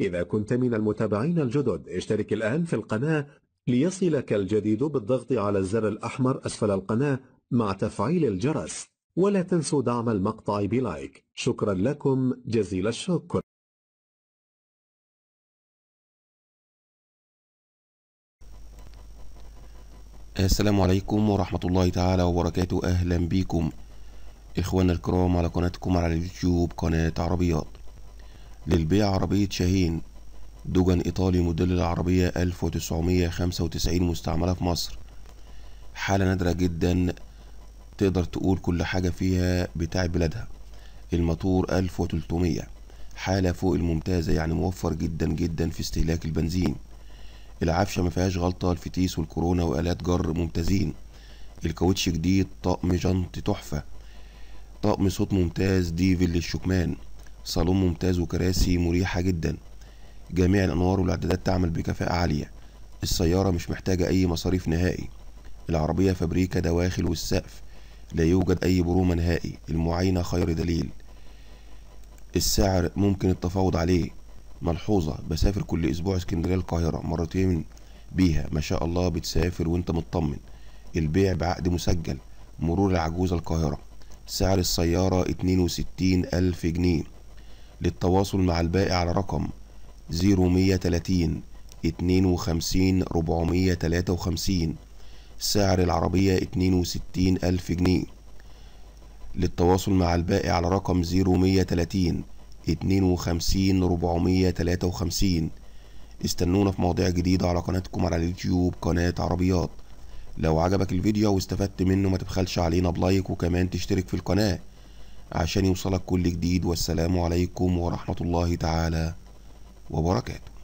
إذا كنت من المتابعين الجدد اشترك الآن في القناة ليصلك الجديد بالضغط على الزر الأحمر أسفل القناة مع تفعيل الجرس ولا تنسوا دعم المقطع بلايك شكرا لكم جزيل الشكر السلام عليكم ورحمة الله تعالى وبركاته أهلا بكم إخوانا الكرام على قناتكم على اليوتيوب قناة عربيات للبيع عربية شاهين دوجن إيطالي موديل العربية 1995 مستعملة في مصر حالة نادرة جدا تقدر تقول كل حاجة فيها بتاع بلادها الموتور 1300 حالة فوق الممتازة يعني موفر جدا جدا في استهلاك البنزين العفشة ما فيهاش غلطة الفتيس والكورونا وآلات جر ممتازين الكاوتش جديد طقم جنط تحفة طقم صوت ممتاز ديفل للشكمان صالون ممتاز وكراسي مريحة جدا جميع الأنوار والإعدادات تعمل بكفاءة عالية السيارة مش محتاجة أي مصاريف نهائي العربية فبريكة دواخل والسقف لا يوجد أي برومة نهائي المعاينة خير دليل السعر ممكن التفاوض عليه ملحوظة بسافر كل أسبوع اسكندرية القاهرة مرتين بيها ما شاء الله بتسافر وانت مطمن البيع بعقد مسجل مرور العجوز القاهرة سعر السيارة اتنين وستين ألف جنيه للتواصل مع البائع على رقم 0130 52 453 سعر العربية 62 ألف جنيه للتواصل مع البائع على رقم 0130 52 453 استنونا في مواضيع جديدة على قناتكم على اليوتيوب قناة عربيات لو عجبك الفيديو واستفدت منه ما تبخلش علينا بلايك وكمان تشترك في القناة عشان يوصلك كل جديد والسلام عليكم ورحمة الله تعالى وبركاته